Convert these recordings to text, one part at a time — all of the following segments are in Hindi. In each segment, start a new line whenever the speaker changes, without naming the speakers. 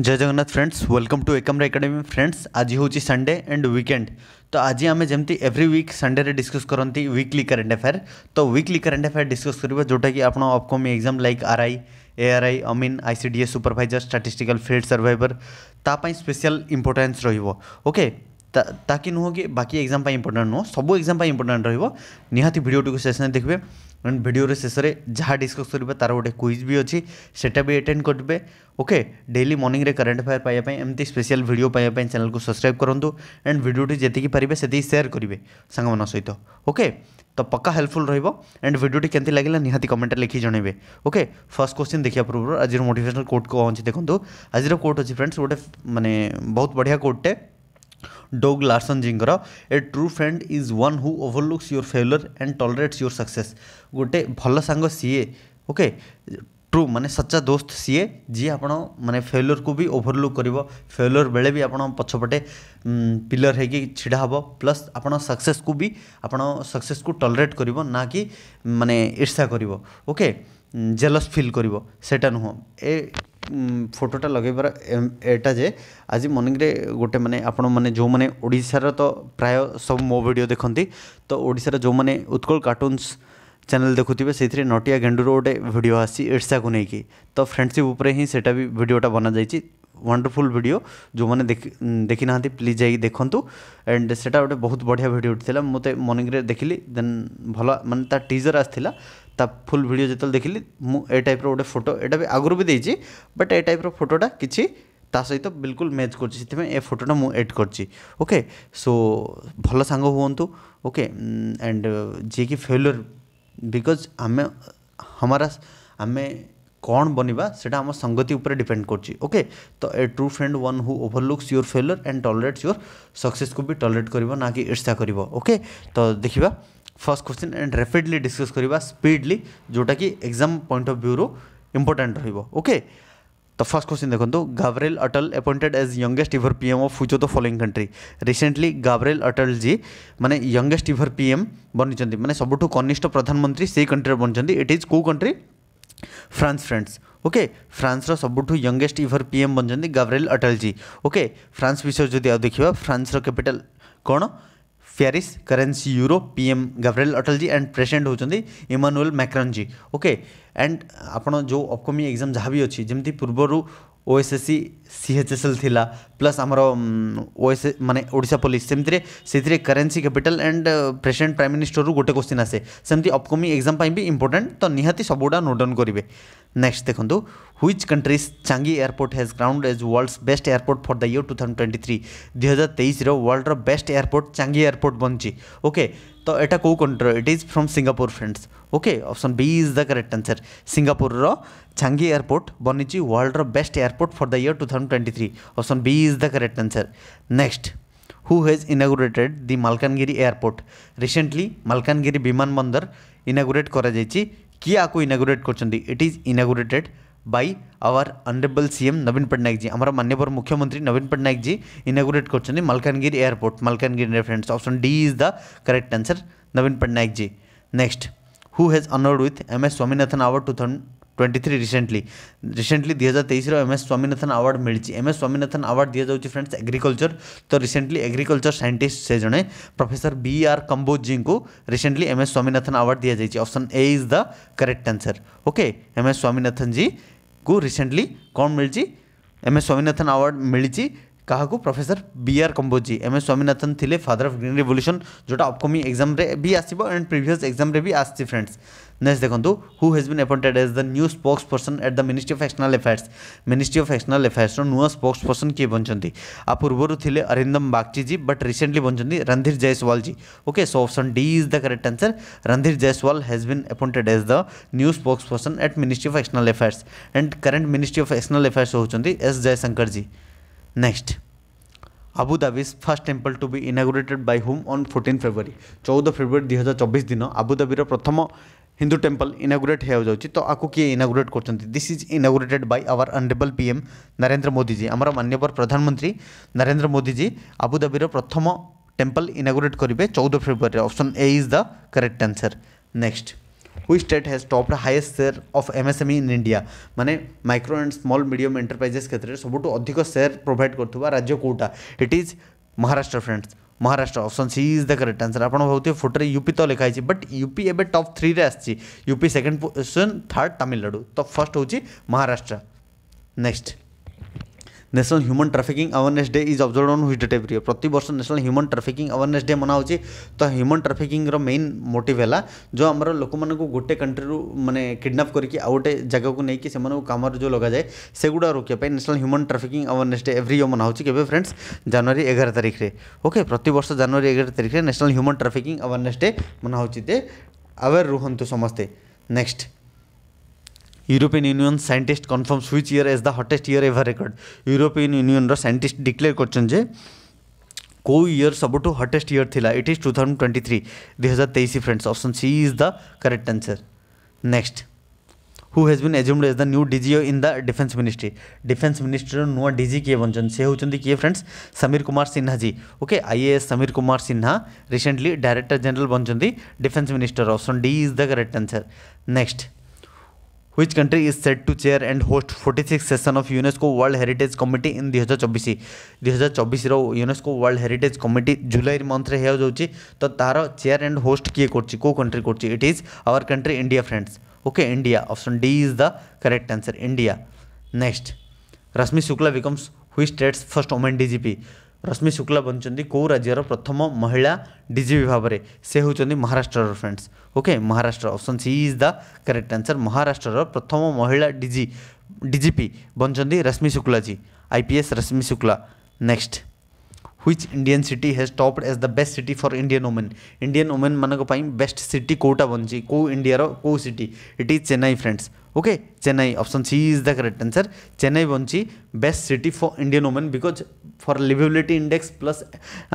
जय Jagannath friends welcome to Ekamra academy friends आज हूँ संडे एंड वीकेंड तो आज आम जमी एव्री विक् संडे डिस्कस करती विकली करेन्ट अफेयर तो विकली करेन्ट अफेयर डिस्कस कर जोटा कि आप upcoming exam like R I A R I अमीन I C D A supervisor statistical field surveyor तापाई स्पेशल इंपोर्टान्स रोके ताकि नुह कि बाकी एक्जाम इंपोर्टां नुह सब एक्जाम इंपोर्टां रहा भिडियो भिडियोटी सेसन देखिए एंड भिडर शेष में जहाँ डिस्कस करेंगे तार गोटे क्विज भी अच्छी सेटा भी करेंगे ओके डेली मर्निंग में कैंट अफेयर पाइबा एमती स्पेशल वीडियो पाइप चैनल को सब्सक्राइब करूँ एंड भिडटे जीक पारे से सेयार करेंगे सांग सहित ओके तो पक्का हेल्पफुल रोह एंड भिडियोटे के लगे निहाती कमेंट लिखे जनवे ओके फर्स्ट क्वेश्चन देखा पूर्व आज मोटेसनाल कोर्ट कौन देखो आज कोर्ट अच्छी फ्रेंड्स गोटे मानने बहुत बढ़िया कोर्टे Doug Larson ଜିଙ୍କର a true friend is one who overlooks your failure and tolerates your success ଗୋଟେ ଭଲ ସାଙ୍ଗ ସିଏ ଓକେ ଟ୍ରୁ ମାନେ ସଚ୍ଚା ଦୋସ୍ତ ସିଏ ଯିଏ ଆପଣ ମାନେ ଫେଲର୍କୁ ବି ଓଭରଲୁକ୍ କରିବ ଫେଲର୍ ବେଳେ ବି ଆପଣ ପଛପଟେ ପିଲର୍ ହେଇକି ଛିଡ଼ା ହେବ ପ୍ଲସ୍ ଆପଣ ସକ୍ସେସ୍କୁ ବି ଆପଣ ସକ୍ସେସ୍କୁ ଟଲରେଟ୍ କରିବ ନା କି ମାନେ ଇର୍ଷା କରିବ ଓକେ ଜେଲସ୍ ଫିଲ୍ କରିବ ସେଇଟା ନୁହଁ ଏ फोटोटा लगे एटा जे आज मर्निंग मर्णिंग गोटे मैंने आपण मैंने जो मैंने ओडार तो प्राय सब मो भिड देखती तो ओडार जो मैंने उत्कल कार्टुन्स चैनल देखुए से नटिया गेंडूर गोटे भिड आसी ईर्षा को कि तो फ्रेंडसीप उपर हिंसा भी भिडटा बना जा वंडरफुल भिड जो मैंने देख देखी ना प्लीज जा देखु एंड से बहुत बढ़िया भिड उठी मोदे मर्णिंग देखिली देन भल मान टीजर आसाला ता फुल भिड जो देख ली मुझे टाइप रोटे फोटो ये भी आगुरी भी देखी बट ए टाइप रोटोटा कि ता सहित तो बिल्कुल मैच कर फोटोटा मुझे एड करके सो भल सांग हूँ ओके एंड जी कि फेल्युर बिकज आम हमारा आम कौन बनवा सेटा आम संगति उपर डिपेंड करके ओके तो a true friend one who overlooks your failure and tolerates your success को भी टॉलरेट कर कि ईर्षा करके तो देखा first question and rapidly discuss करवा स्पीडली जोटा कि एग्जाम पॉइंट ऑफ व्यू रो इंपोर्टेंट ओके तो फर्स्ट क्वेश्चन देखो Gabriel Attal appointed as youngest ever PM of future the following country recently Gabriel Attal ji माने यंगेस्ट इवर पीएम बनी माने सब कनिष्ठ प्रधानमंत्री से कंट्री बनी इट इज को country France friends okay France सबुठ यंगेस्ट इवर पीएम बनी गाब्रेल अटल जी ओके फ्रांस विषय जब देखा फ्रांस कैपिटल कौन Paris currency Europe PM Gabriel ଅଟଲଜୀ ଆଣ୍ଡ ପ୍ରେସିଡେଣ୍ଟ ହେଉଛନ୍ତି ଇମାନୁଏଲ ମ୍ୟାକ୍ରନ୍ଜୀ ଓକେ ଆଣ୍ଡ ଆପଣ ଯେଉଁ ଅପକମିଂ ଏକ୍ଜାମ୍ ଯାହା ବି ଅଛି ଯେମିତି ପୂର୍ବରୁ O S S C CHSL ଥିଲା ପ୍ଲସ୍ ଆମର ଓ ଏସ୍ ମାନେ ଓଡ଼ିଶା ପୋଲିସ ସେମିତିରେ ସେଥିରେ currency capital and president prime ମିନିଷ୍ଟରରୁ ଗୋଟେ କୋଶ୍ଚିନ୍ ଆସେ ସେମିତି ଅପକମିଂ ଏକ୍ଜାମ୍ ପାଇଁ ବି ଇମ୍ପୋର୍ଟାଣ୍ଟ ତ ନିହାତି ସବୁଗୁଡ଼ା ନୋଟ୍ ଡାଉନ୍ କରିବେ নেক্সট দেখুন which countries Changi airport has ground as world's best airport for the year two thousand twenty three ଦୁଇ ହଜାର ତେଇଶର ୱାର୍ଲଡର ବେଷ୍ଟ ଏୟାରପୋର୍ଟ ଚାଙ୍ଗି ଏୟାରପୋର୍ଟ ବନିଛି ଓକେ ତ ଏଇଟା କେଉଁ କଣ୍ଟ୍ରିର it is from Singapore friends okay option B is the correct answer ସିଙ୍ଗାପୁରର ଚାଙ୍ଗି ଏୟାରପୋର୍ଟ ବନିଛି ୱାର୍ଲଡର best airport for the year two thousand twenty three option B is the correct answer next who has inaugurated the Malkangiri airport recently Malkangiri বিমানবন্দর inaugurate করা যাইছি किया को inaugurate it is inaugurated by our honourable CM Naveen Patnaik ji आम मान्यवर मुख्यमंत्री नवीन पट्टनायक जी इनागोरेट कर Malkangiri airport Malkangiri friends option D is the correct answer Naveen Patnaik ji next who has honoured with M S Swaminathan award two thousand twenty three recently recently दुई हजार तेईस एम एस स्वामीनाथन आवार्ड मिली एम एस स्वामीनाथन आवार्ड दि जाऊँगी फ्रेंड्स एग्रिकल्चर तो रिसेंटली एग्रिकल्चर साइंटिस्ट से जड़े professor B R Kamboji ji को recently M S Swaminathan award दि जाइए option A is the correct answer okay M S Swaminathan ji को रिसेंटली कौन मिली एम एस स्वामीनाथन आवार्ड मिली क्या professor B R Kamboji M S Swaminathan थे फादर अफ ग्रीन रिवल्यूशन जोटा अपकमिंग एक्जाम भी आसब एंड प्रिवियस एक्जाम भी आसती फ्रेंड्स नेक्स्ट देखो who has been appointed as the new spokesperson at the ministry of external affairs ministry of external affairs नुआ स्पोक्स पर्सन किए बन आ पूर्व थे अरिंदम बाग्ची जी बट रिसेंटली बनते Randhir Jaiswal ji okay so option D is the correct answer Randhir Jaiswal has been appointed as the new spokesperson at ministry of external affairs and current ministry of external affairs होती S Jaishankar ji Next, Abu Dhabi's first temple to be inaugurated by hmm on fourteen February চৌদ ফেব্রুয়ারি দুই হাজার চব্বিশ দিন আবুধাবির প্রথম হিন্দু টেম্পল ইনাগুরেট হয়ে তো আকু কি ইনাগুরেট করছেন this is inaugurated by our honourable PM Narendra Modiji আমার মান্যবর প্রধানমন্ত্রী নরেন্দ্র মোদিজি আবুধাবির প্রথম টেম্পল ইনাগুরেট করবে চৌদ ফেব্রুয়ারি option A is the correct answer next which state has top highest share of MSME in India मैंने micro and small medium enterprises क्षेत्र में सबुठ अधिक सेयर प्रोभाइड कर राज्य कौटा it is Maharashtra friends Maharashtra option C is the correct answer आप भावते फोटो यूपी तो लिखाई बट यूपी एवं टप थ्री आसी सेकेंड पोजिशन थार्ड तमिलनाडु तो फर्स्ट हूँ Maharashtra next national human trafficking awareness day is observe on which date every year ପ୍ରତିବର୍ଷ national human trafficking awareness day ମନା ହେଉଛି ତ ହ୍ୟୁମାନ୍ ଟ୍ରାଫିକିଂର ମେନ୍ ମୋଟିଭ୍ ହେଲା ଯେଉଁ ଆମର ଲୋକମାନଙ୍କୁ ଗୋଟେ କଣ୍ଟ୍ରିରୁ ମାନେ କିଡ଼ନାପ୍ କରିକି ଆଉ ଗୋଟେ ଜାଗାକୁ ନେଇକି ସେମାନଙ୍କୁ କାମରେ ଯେଉଁ ଲଗାଯାଏ ସେଗୁଡ଼ା ରୋକିବା ପାଇଁ national human trafficking awareness day every year ମନା ହେଉଛି କେବେ ଫ୍ରେଣ୍ଡସ୍ ଜାନୁଆରୀ ଏଗାର ତାରିଖରେ ଓକେ ପ୍ରତିବର୍ଷ ଜାନୁଆରୀ ଏଗାର ତାରିଖରେ national human trafficking awareness day ମନା ହେଉଛି ଦେ ଆୱେର୍ ରୁହନ୍ତୁ ସମସ୍ତେ next European Union scientist confirms which year as the hottest year ever record European ୟୁନିୟନ୍ର ସାଇଣ୍ଟିଷ୍ଟ ଡିକ୍ଲେୟାର କରିଛନ୍ତି ଯେ କେଉଁ ଇୟର୍ ସବୁଠୁ ହଟେଷ୍ଟ ଇୟର୍ ଥିଲା it is two thousand twenty three ଦୁଇହଜାର ତେଇଶ friends option C is the correct answer next who has been assumed as the new DG of in the defence ministry defence मिनिस्ट्रीर नुआ डीजी किए बन से होती किए friends Sameer Kumar Sinha ji okay IAS Sameer Kumar Sinha recently director general बन defence minister option D is the correct answer next which country is set to chair and host 46th session of UNESCO World Heritage Committee in दुई हजार रो दुई हजार Heritage Committee जुलाई मंथ रे हे जाउची तो तार चेयर एंड होस्ट किए करो को कंट्री कर it is our country India friends okay India option D is the correct answer India next Rashmi Shukla becomes which state's first woman DGP Rashmi Shukla बनती कौ राज्यर प्रथम महिला डीजीपी भाव में से होती Maharashtra friends okay Maharashtra option C is the correct answer Maharashtra प्रथम महिला डीजी डीजीपी बनती Rashmi Shukla ji IPS Rashmi Shukla next which Indian city has top as the best city for Indian women Indian women मन बेस्ट सिटी कौटा बन बनती कौ इंडिया कौ city it is Chennai friends okay Chennai option C is the correct answer Chennai बनती best city for Indian women because for liveability index plus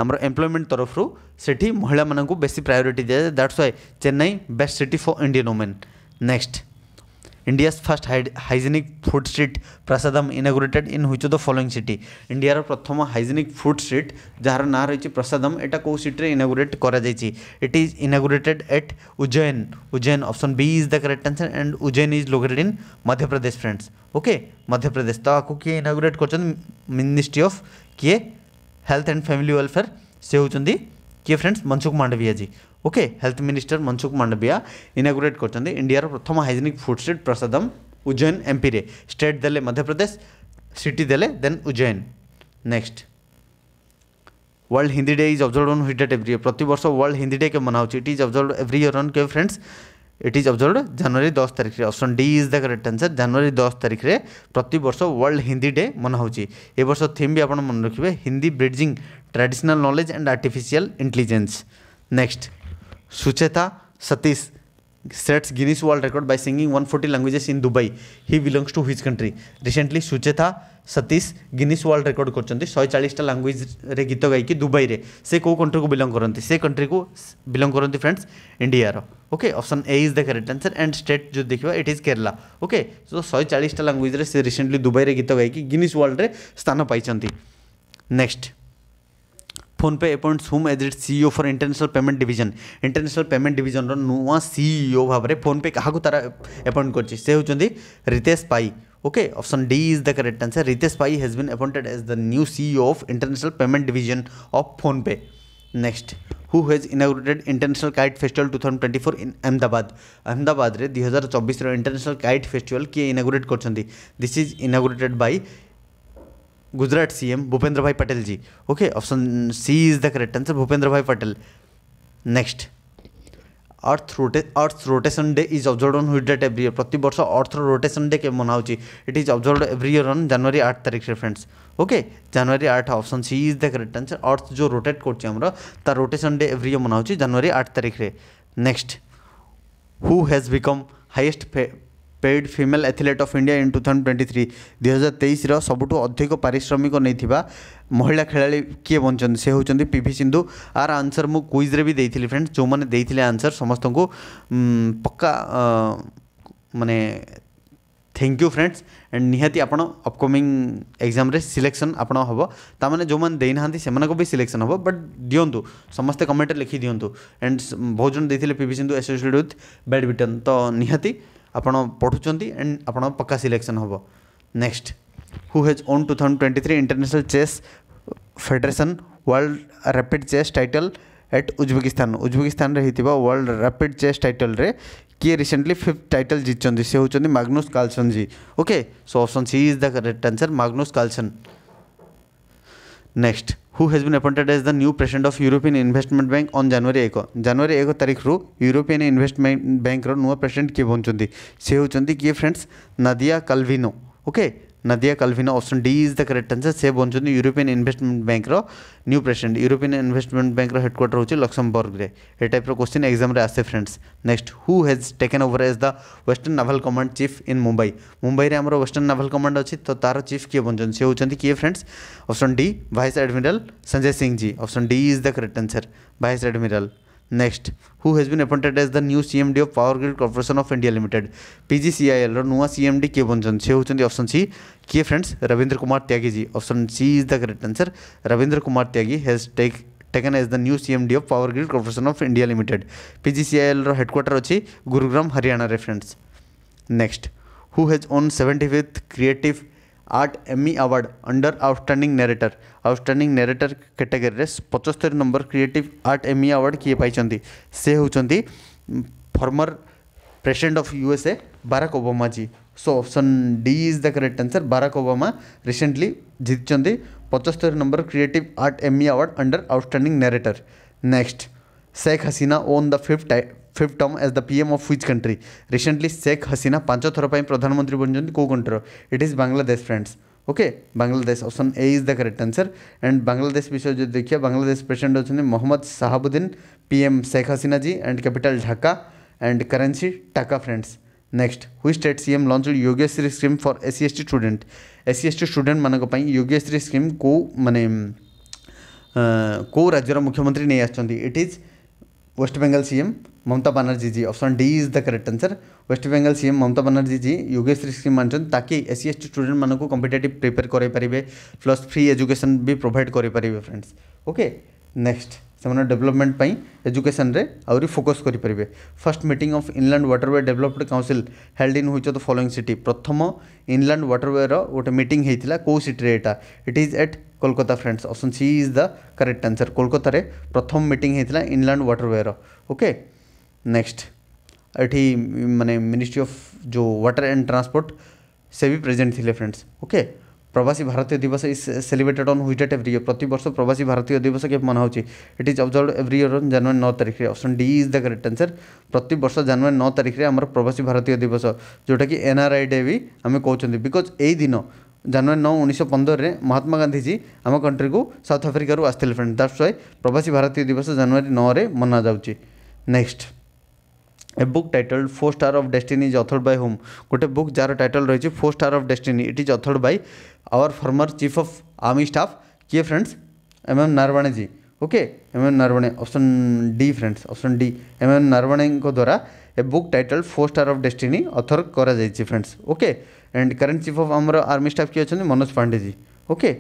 ଆମର ଏମ୍ପ୍ଲୟମେଣ୍ଟ ତରଫରୁ ସେଠି ମହିଳାମାନଙ୍କୁ ବେଶୀ ପ୍ରାୟୋରିଟି ଦିଆଯାଏ that's why Chennai best city for Indian women next India's first hygienic food street prasadam inaugurated in which of the following city India ର ପ୍ରଥମ hygienic food street ଯାହାର ନାଁ ରହିଛି prasadam ଏଟା କୋଉ city ରେ inaugurate କରାଯାଇଛି it is inaugurated at ujjain ujjain option b is the correct answer and ujjain is located in madhya pradesh friends okay madhya pradesh ତ ଆକୁ କିଏ inaugurate କରିଛନ୍ତି ministry of କିଏ health and family welfare ସେ ହେଉଛନ୍ତି କିଏ friends Mansukh Mandaviya ji okay health minister Mansukh Mandaviya inaugurate करଛନ୍ତି इंडिया ପ୍ରଥମ hygienic food street Prasadam Ujjain ଏମ୍ପିରେ ଷ୍ଟେଟ୍ ଦେଲେ ମଧ୍ୟପ୍ରଦେଶ सिटी ଦେଲେ then Ujjain next world Hindi day is observe on which every year प्रति वर्ष वर्ल्ड हिंदी डे के मनाऊँ it is observe every year on के फ्रेंड्स इट इज ऑब्जर्व जनवरी दस तारीख option D is the correct answer जनवरी दस तारीख में प्रति वर्ष वर्ल्ड हिंदी डे मनाऊँ ए वर्ष थीम भी आपड़ मन रखिए Hindi bridging traditional knowledge and artificial intelligence next Sucheta Satish sets Guinness World Record by singing 140 languages in Dubai. He belongs to which country? Recently Sucheta Satish Guinness World Record କରିଛନ୍ତି 140ଟା language ରେ ଗୀତ ଗାଇକି ଦୁବାଇରେ ସେ କୋଉ कंट्रीକୁ बिलोंग କରନ୍ତି ସେ कंट्रीକୁ बिलोंग କରନ୍ତି फ्रेंड्स ଇଣ୍ଡିଆର okay option A is the correct answer and state जो देखा it is Kerala okay so 140टा language रे से रिसेंटली दुबई रे गीत गाइकी गिनीस वर्ल्ड रे स्थान पाइछन्ति next PhonePe appoint whom as its CEO for international payment division international payment डिविजनर ନୂଆ सीईओ ଭାବରେ ଫୋନ୍ପେ କାହାକୁ ତାର ଆପଏଣ୍ଟ କରିଛି ସେ ହେଉଛନ୍ତି Ritesh Pai okay option D is the correct answer Ritesh Pai has been appointed as the new CEO of international payment division of PhonePe next who has inaugurated international kite festival two thousand twenty four in Ahmedabad Ahmedabad रे दुई हजार इंटरनेशनल काइट फेस्टिवल किए इनागुरेट कर this is inaugurated by Gujarat CM Bhupendra Bhai Patel ji okay option C is the correct answer Bhupendra Bhai Patel next Earth rote Earth rotation day is observe on which date every year प्रति वर्ष अर्थ रोटेशन डे के मना it is observe every year on जनवरी आठ तारीख से फ्रेंड्स ओके जनवरी आठ option C is the correct answer Earth जो रोटेट कर रोटेसन डे एव्री ईयर मना जनवरी आठ तारीख next who has become highest paid female athlete of India in two thousand twenty three ଦୁଇ ହଜାର ତେଇଶର ସବୁଠୁ ଅଧିକ ପାରିଶ୍ରମିକ ନେଇଥିବା ମହିଳା ଖେଳାଳି କିଏ ବଞ୍ଚନ୍ତି ସେ ହେଉଛନ୍ତି ପି ଭି ସିନ୍ଧୁ ଆର ଆନ୍ସର୍ ମୁଁ କୁଇଜ୍ରେ ବି ଦେଇଥିଲି ଫ୍ରେଣ୍ଡ ଯେଉଁମାନେ ଦେଇଥିଲେ ଆନ୍ସର୍ ସମସ୍ତଙ୍କୁ ପକ୍କା ମାନେ थैंक यू फ्रेंड्स एंड निहाती आपड़ अपकमिंग एक्जाम सिलेक्शन आपड़ हम ताने जो मैंने देना से भी सिलेक्शन हम बट दिंतु समस्ते कमेंट लिखि दिंतु एंड बहुत जन देते P Sindhu associated with badminton तो निहाती आपड़ पढ़ुंट एंड आप पक्का सिलेक्शन हम next who has won two thousand twenty three international chess federation world rapid chess title at Uzbekistan Uzbekistan world rapid chess title किए रिसेंटली फिफ्थ टाइटल जीत होती Magnus Carlsen ji okay so option C is the correct answer Magnus Carlsen next who has been appointed as the new president of European Investment Bank on January 1 ଜାନୁଆରୀ 1 ତାରିଖରୁ ୟୁରୋପିଆନ୍ ଇନଭେଷ୍ଟମେଣ୍ଟ ବ୍ୟାଙ୍କର ନୂଆ ପ୍ରେସିଡେଣ୍ଟ କିଏ ବନୁଛନ୍ତି ସେ ହେଉଛନ୍ତି କିଏ friends Nadia Calvino okay Nadia Calvino option D is the correct answer ସେ ବଞ୍ଚନ୍ତି ୟୁରୋପିଆନ୍ ଇନଭେଷ୍ଟମେଣ୍ଟ ବ୍ୟାଙ୍କର ନ୍ୟୁ ପ୍ରେସିଡେଣ୍ଟ ୟୁରୋପିଆନ୍ ଇନଭେଷ୍ଟମେଣ୍ଟ ବ୍ୟାଙ୍କର ହେଡ଼କ୍ୱାର୍ଟର ହେଉଛି ଲକ୍ସମବର୍ଗରେ ଏ ଟାଇପ୍ର କ୍ୱେଶ୍ଚିନ୍ ଏକ୍ଜାମ୍ରେ ଆସେ friends next who has taken over as the western naval command chief in Mumbai ମୁମ୍ବାଇରେ ଆମର ୱେଷ୍ଟର୍ଣ୍ଣ ନାଭାଲ କମାଣ୍ଡ ଅଛି ତ ତା'ର ଚିଫ୍ କିଏ ବଞ୍ଚନ୍ତି ସେ ହେଉଛନ୍ତି କିଏ friends option D vice admiral Sanjay Singh ji option D is the correct answer vice admiral next who has been appointed as the new D of Power Grid Corporation of India Limited PGCIL रो नुआ सीएमडी किए बन से होचन ऑप्शन सी किए friends Ravindra Kumar Tyagi ji option C is the correct answer Ravindra Kumar Tyagi has take taken as the new CMD of Power Grid Corporation of India Limited PGCIL रो हेडक्वार्टर अछि Gurugram Haryana friends next who has won seventy fifth creative art Emmy award under outstanding narrator outstanding narrator କ୍ୟାଟେଗୋରୀରେ ପଚସ୍ତରୀ number creative art Emmy award କିଏ ପାଇଛନ୍ତି ସେ ହେଉଛନ୍ତି former president of USA Barack Obamaji so option D is the correct answer Barack Obama recently ଜିତିଛନ୍ତି ପଚସ୍ତରୀ number creative art Emmy award under outstanding narrator next Sheikh Hasina won the fifth fifth term as the PM of which country recently Sheikh Hasina पांच थर पर प्रधानमंत्री बनी कौ कंट्रीर it is Bangladesh friends okay Bangladesh option A is the correct answer and Bangladesh विषय जो देखिए बांग्लादेश प्रेसीडेंट अच्छे Mohammed Shahabuddin PM Sheikh Hasina ji and capital Dhaka and currency taka friends next which state CM launch Yogyashree scheme for S S T student S C T student मानी योग्यश्री स्कीम कौ मानने कौ राज्यर मुख्यमंत्री नहीं it is West Bengal CM Mamata Banerjee ji option D is the correct answer West Bengal CM Mamata Banerjee ji Yogyashree सिंह मानते ताकि S C S T student मानक कंपिटेट प्रिपेयर करेंगे प्लस फ्री एजुकेशन भी प्रोभाइड करेंगे फ्रेंड्स ओके नेक्स्ट से डेवलपमेंट एजुकेशन रे आहरी फोकस करेंगे first meeting of inland waterway development council held in which the following city प्रथम इनलैंड वाटरवे रो गोटे मीटिंग होता कौ सिटी एटा it is at Kolkata friends option C is the correct answer Kolkata रे प्रथम मीटिंग होता है inland waterway okay next ये मैंने मिनिस्ट्री ऑफ जो वाटर एंड ट्रांसपोर्ट से भी प्रेजेंट थे friends okay Pravasi Bharatiya Divas is celebrated on which date every year प्रति वर्ष प्रवासी भारतीय दिवस के मना it is observe every year on January नौ तारीख option D is the correct answer प्रति वर्ष जानुरी नौ तारीख में आम प्रवासी भारतीय दिवस जोटा कि एनआरआई डे भी आम कौन बिकज यही दिन ଜାନୁଆରୀ ନଅ ଉଣେଇଶହ ପନ୍ଦରରେ ମହାତ୍ମା ଗାନ୍ଧିଜୀ ଆମ କଣ୍ଟ୍ରିକୁ ସାଉଥ୍ ଆଫ୍ରିକାରୁ ଆସିଥିଲେ ଫ୍ରେଣ୍ଡ ଦ୍ୟାଟ୍ସ ୱାଇ ପ୍ରବାସୀ ଭାରତୀୟ ଦିବସ ଜାନୁଆରୀ ନଅରେ ମନାଯାଉଛି next a book title four star of destiny is authored by whom ଗୋଟେ ବୁକ୍ ଯାହାର ଟାଇଟଲ୍ ରହିଛି four star of destiny it is authored by our former chief of army staff କିଏ ଫ୍ରେଣ୍ଡସ୍ ଏମ୍ ଏମ୍ ନାରବାଣେଜୀ okay M M Naravane option D friends option D M M ନାରବାଣେଙ୍କ ଦ୍ୱାରା a book title four star of destiny author କରାଯାଇଛି friends okay and current chief of आम आर्मी स्टाफ किए अच्छा Manoj Pandey ji okay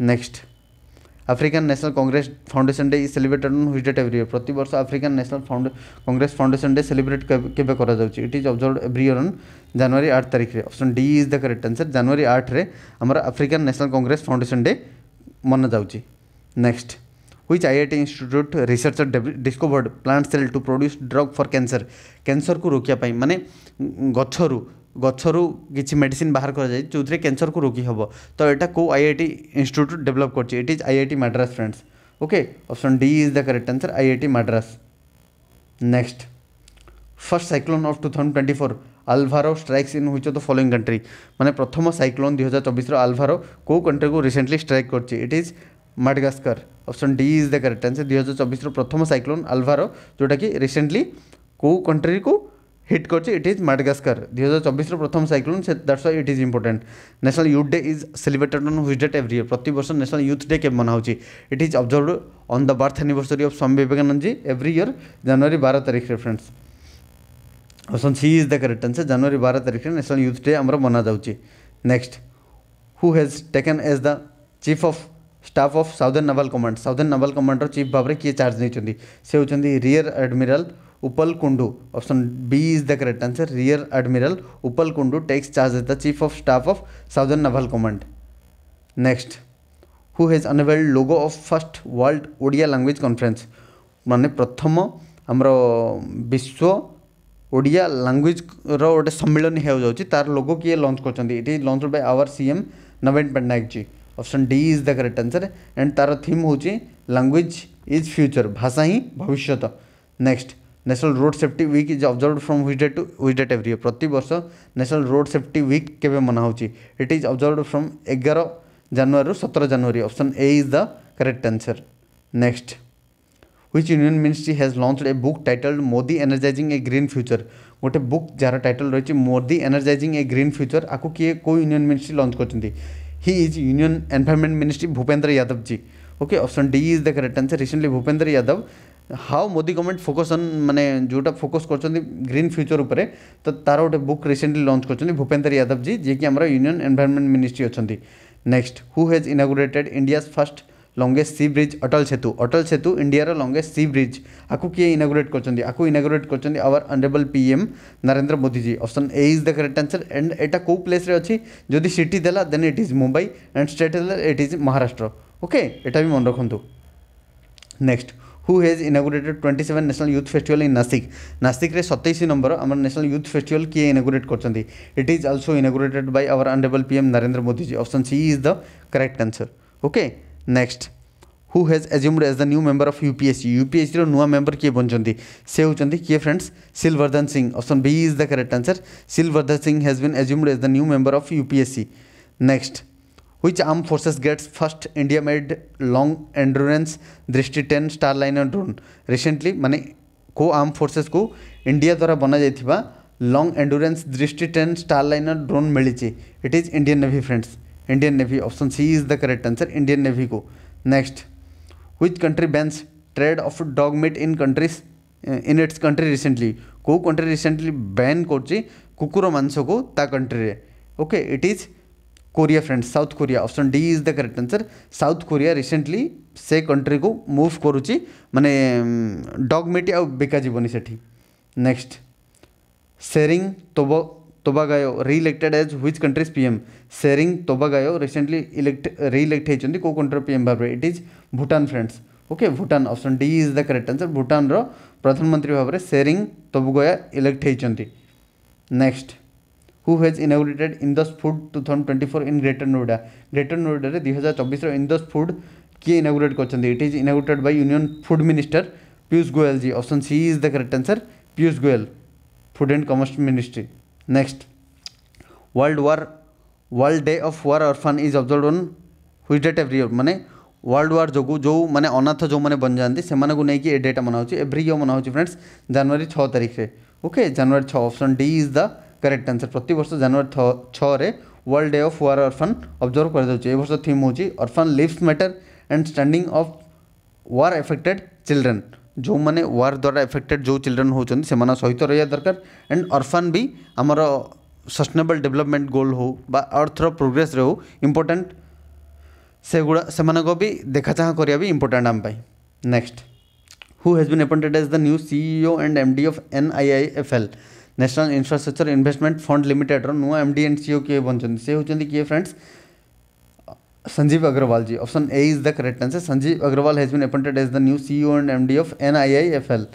next African national congress foundation day is celebrated on which date every year प्रत वर्ष African national found congress foundation day celebrate केबे करा it is observe every year on जनवरी 8 तारीख रे option D is the correct answer जनवरी 8 रे हमर African national congress foundation day मना जा next I IIT institute researcher discovered plant cell to produce drug for cancer cancer को रोकने माने गचरू गचर किसी मेडिसीन बाहर करा जाए जो कैंसर को रोगी हे तो एटा कौ आईआईटी आई डेवलप कर it is I I T Madras friends okay option D is the correct answer IIT I next first cyclone of 2024 thousand twenty four Alvaro strikes in which the following country मैंने प्रथम सैक्लोन दुई हजार चौबीस आलभारो कौ कंट्री को रिसेंटली स्ट्राइक कर it is Madagascar option D is the correct answer दुई हजार प्रथम सैक्लोन आलभारो जोटा कि रिसेंटली कौ कंट्री को हिट कर इट इज मैडगास्कर दुई हजार चौबीस प्रथम सैक्लोन से that's why it is important national youth day is celebrated on which date every year प्रति वर्ष नेशनल यूथ डे के मनाऊँच it is observe on the birth anniversary of Swami Vivekananda ji every year जानुरी बार तारीख रे friends option C is the correct answer जानुरी बार तारीख नेशनल यूथ डे आम मना जाऊँगी next who has taken as the chief of staff of southern novel command southern naval commander chief भाव में किए चार्ज नहीं होती rear admiral Upal Kundu option B is the correct answer rear admiral Upal Kundu takes charge the chief of staff of southern naval command next who has unveiled logo of first world Odia language conference माने प्रथम आमर विश्व ओडिया लांगुएज रोटे सम्मिलन हो तार लोगो किए लंच कर launch by our CM Naveen Patnaik ji option D is the correct answer and तार थीम हो लांगुएज इज फ्यूचर भाषा ही भविष्य next national road safety week is observe from which date to which date every प्रत वर्ष नेशनल रोड सेफ्टी विक् के मनाह इट इज अब्जर्व फ्रम एगार जानुरी रु सतर जानुरी option A is the correct answer next which union ministry has lunch A book title Modi energizing a green future गोटे बुक जार टाइटल रही Modi energizing a green future आपको किए कौ यूनियन मिनिस्ट्री लंच कर हि is union environment ministry Bhupendra Yadav ji okay option D is the correct answer recently Bhupendra Yadav how Modi government focus on मैंने जोटा फोकस कर ग्रीन फ्यूचर उपर तो तार गोटे बुक रिसेंटली लंच कर भूपेन्द्र यादव जी जी आम यूनियन एनभारमेंट मिनिस्ट्री अच्छा next who has inaugurated India first longest sea bridge Atal Setu Atal Setu इंडियार लंगेस्ट सी ब्रिज आपको किए इनागुरेट कर इनागुरेट कर our honourable P M Narendra Modi ji option A is the correct answer and एटा कौ प्लेस अच्छी जदि city then it is Mumbai and state that is Maharashtra okay एटा भी मन रखु next who has inaugurated twenty seven national youth festival in Nashik नासिक्रे सतैश नंबर आम न्यासनाल यूथ फेस्टिवल किए इनागुरेट करते it is also inaugurated by our honourable PM Narendra Modi ji option C is the correct answer okay next who hedge एज्यूमड as the new member of UPSC UPSC नुआ मेम्बर किए बनते से होती किए friends सिलवर्धन Singh option B is the correct answer सिलवर्धन Singh has been एज्यूमड as the new member of UPSC next which arm forces gets first India made long endurance दृष्टि ten star liner drone recently माने को आर्म फोर्सेस को इंडिया द्वारा बना जाइथिबा long endurance Drishti ten star liner drone मिली it is Indian navy friends Indian navy option C is the correct answer Indian navy को next which country bans trade of dog meat in countries in its country recently को कंट्री रिसेंटली बैन कर कुकुर मांस को ता country okay it is Korea friends South Korea option D is the correct answer South Korea recently से कंट्री को मुव करुच्ची मैंने डग आउ आ बेका जीवन सेठी नेक्स्ट सेरिंग तोबो Tobgay re-elected as which countries PM Tshering Tobgay recently elect re-elect होती कौ कंट्री पीएम भाव it is Bhutan friends okay Bhutan option D is the correct answer Bhutan प्रधानमंत्री भाव में सेरिंग तोबगया इलेक्ट होती next who has inaugurated Indus food two thousand twenty four in greater Noida greater Noida दुई हजार चबिश इंदस फुड किए इनाग्रेट कर it is inaugurated by union food minister Piyush Goyal ji option C is the correct answer Piyush Goyal food and commerce ministry next world war world day of war orphan is observe on which date every year मैंने वर्ल्ड वार जो जो मैंने अनाथ जो मैंने बन जाती से नहीं कि डेटा मना एव्री इयर मना फ्रेंड्स जानुरी छः तारीख से ओके जानुरी छः option D is the correct answer प्रत वर्ष जानुरी छः world day of war orphan observe कर थीम हूँ orphan matter and standing of war affected children जो मैंने वार द्वारा एफेक्टेड जो चिल्ड्रेन होती सहित रहा दरकार एंड अर्फान भी आमर सस्टेनेबल डेवलपमेंट गोल हो बा अर्थर प्रोग्रेस हो इम्पोर्टाट से गुड़ा से भी देखा चाह करा भी इम्पोर्टाट आम next who has been appointed as the new CEO and MD of NIIFL national infrastructure investment fund limited नुआ एम डी एंड सीओ किए बनते से होती किए friends Sanjeev Agarwal ji option A is the correct answer Sanjeev Agarwal has been appointed as the new CEO and MD of NIIFL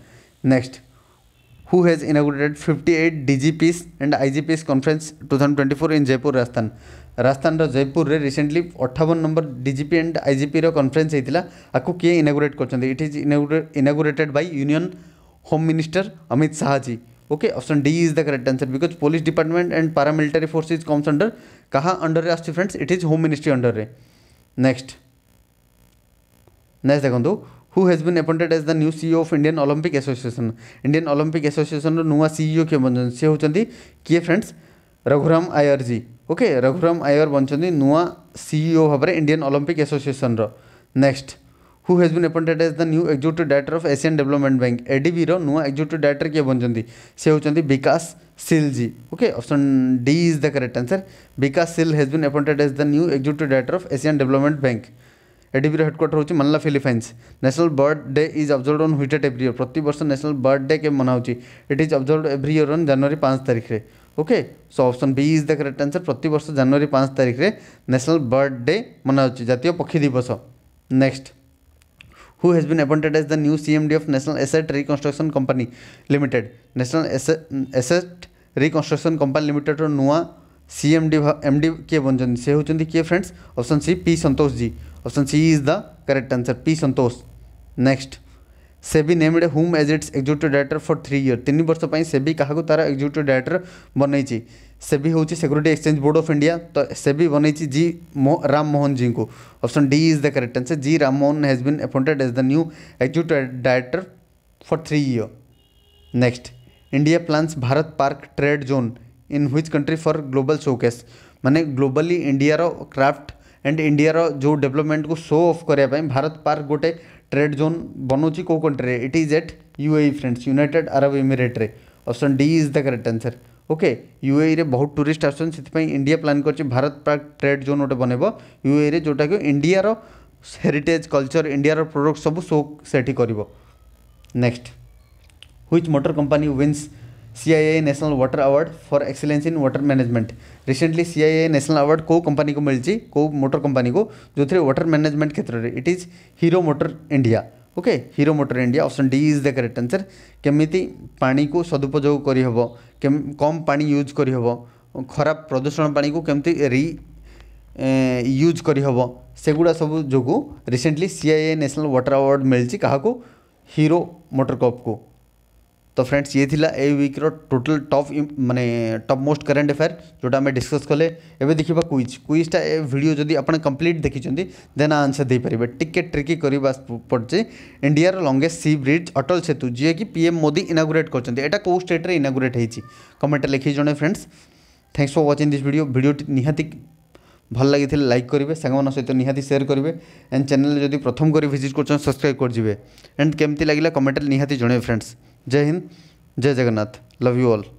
next who has inaugurated 58 DGPs and IGPs conference 2024 in Jaipur Rajasthan Rajasthan Jaipur रे recently 58 number DGP and IGP रो कॉन्फ्रेंस हेतिला किए इनागुरेट कर it is inaugurated by union home minister Amit Shah ji okay option d is the correct answer because police department and paramilitary forces comes under kaha under re aschi friends it is home ministry under re next next dekhantu who has been appointed as the new ceo of indian olympic association indian olympic association ro nua ceo ke banjan se hocanti kiye friends Raghuram Iyer ji okay Raghuram Iyer बनचंदी नुआ सीईओ भाबरे इंडियन ओलंपिक एसोसिएशन रो next who has been appointed as the new executive director of Asian Development Bank ADB नुआ एक्जिक्यूटिव डायरेक्टर किए बनते से होती विकास सिलजी okay option D is the correct answer Vikas Sheel has been appointed as the new executive director of Asian Development Bank ADB headquarter होती मल्ला Philippines national bird day is observe on which date every year प्रत वर्ष नेशनल बर्थ डे के मना it is observe every year on जानुरी पांच तारीख में okay so option B is the correct answer प्रत वर्ष जानुरी पांच तारीख में नेशनल बर्थ डे मना जितिय पक्षी दिवस next who has been appointed as the new C M D of national asset reconstruction company limited national asset reconstruction company limited नुआ C M D M D किए बन से होती किए friends option C P Santosh ji option C is the correct answer P Santosh next SEBI named whom as its executive director for three year तीन वर्ष पर सेबी क्या तार एक्जिक्यूटिव डायरेक्टर बनई सेबी हूँ securities exchange board of India तो सेबी बनई जी मो, राम मोहन जी को option D is the correct answer G Ram Mohan has been appointed as the new executive director for three year next India plans Bharat park trade zone in which country for global showcase मैंने globally India craft and India जो डेवलपमेंट को शो अफ करने भारत पार्क गोटे ट्रेड जोन बनाऊँगी कौ country it is at UAE friends united Arab इमिरेट्रे option D is the correct answer okay UAE रे बहुत टूरीस्ट आसन से इंडिया प्लान कर भारत पाक ट्रेड जोन गोटे बनब यूए रे जोटा कि इंडिया रो हेरिटेज कल्चर इंडिया रो प्रोडक्ट सब शो से correct which motor company wins CIA national water award for excellence in water management recently CIA national award कौ कंपानी को मिली कौ मोटर कंपनी को जो थे वाटर मैनेजमेंट क्षेत्र में it is Hero motor India okay Hero motor India option D is the correct answer केमी पानी को सदुपयोग करहब कम पानी यूज करहब खराब प्रदूषण पानी को कमी रि यूज करहब सेगुड़ा सब जो recently CIA I A national water award मिली क्या हीरो मोटर कप को तो फ्रेंड्स ये थी ए विक्र टोटल टप माने टप मोस्ट करेन्ट एफेयर जोटा आम डिस्कस कले एवं देखा क्विज क्विजटा ए भिडियो जदि आप कम्प्लीट देखी देन आंसर दे पारे टिके ट्रिकी कर पड़े India longest sea bridge Atal Setu जी कि पीएम मोदी इनागुरेट करा कौ स्टेट्रे इनागुरेट हो कमेंट लिखे जन friends thanks for watching this video भिडियोट निहाती भल लगी लाइक करेंगे सांग सहित निहाती सेयर करेंगे एंड चैनल जब प्रथम कर भिज कर सब्सक्राइब करेंगे एंड कमी लगे कमेंट निहाती जन फ्रेंड्स जय हिंद जय जगन्नाथ लव यू ऑल